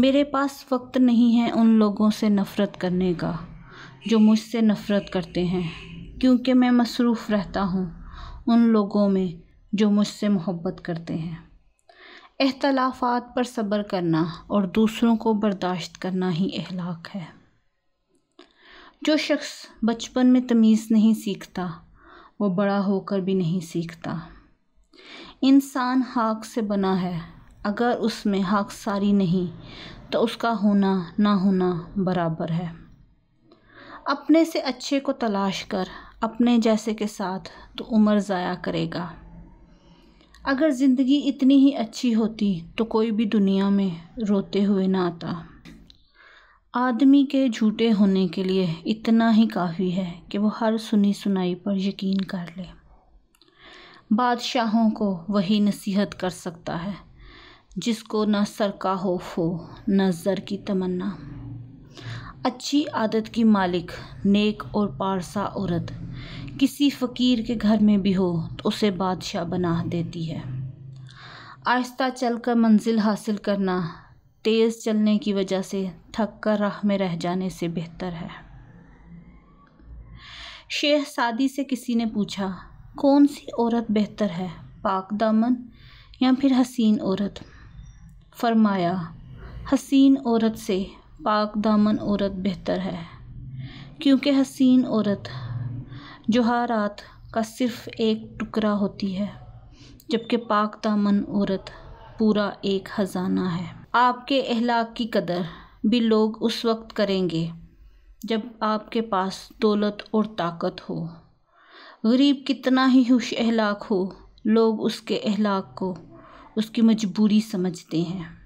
मेरे पास वक्त नहीं है उन लोगों से नफ़रत करने का जो मुझसे नफ़रत करते हैं क्योंकि मैं मसरूफ़ रहता हूँ उन लोगों में जो मुझसे मोहब्बत करते हैं अख्तलाफात पर सब्र करना और दूसरों को बर्दाश्त करना ही अहलाक है जो शख्स बचपन में तमीज़ नहीं सीखता वो बड़ा होकर भी नहीं सीखता इंसान हाक से बना है अगर उसमें सारी नहीं तो उसका होना ना होना बराबर है अपने से अच्छे को तलाश कर अपने जैसे के साथ तो उम्र ज़ाया करेगा अगर ज़िंदगी इतनी ही अच्छी होती तो कोई भी दुनिया में रोते हुए ना आता आदमी के झूठे होने के लिए इतना ही काफ़ी है कि वो हर सुनी सुनाई पर यकीन कर ले बादशाहों को वही नसीहत कर सकता है जिसको न सर का होफ हो न ज़र की तमन्ना अच्छी आदत की मालिक नेक और पारसा औरत किसी फ़कीर के घर में भी हो तो उसे बादशाह बना देती है आहिस्ता चल कर मंजिल हासिल करना तेज़ चलने की वजह से थक कर राह में रह जाने से बेहतर है शेख सादी से किसी ने पूछा कौन सी औरत बेहतर है पाक दामन या फिर हसीन औरत फरमाया हसीन औरत से पाक दामन औरत बेहतर है क्योंकि हसीन औरत जोहारात का सिर्फ़ एक टुकड़ा होती है जबकि पाक दामन औरत पूरा एक ख़जाना है आपके अहलाक की कदर भी लोग उस वक्त करेंगे जब आपके पास दौलत और ताकत हो गरीब कितना ही हुश अहलाक हो लोग उसके अहलाक को उसकी मजबूरी समझते हैं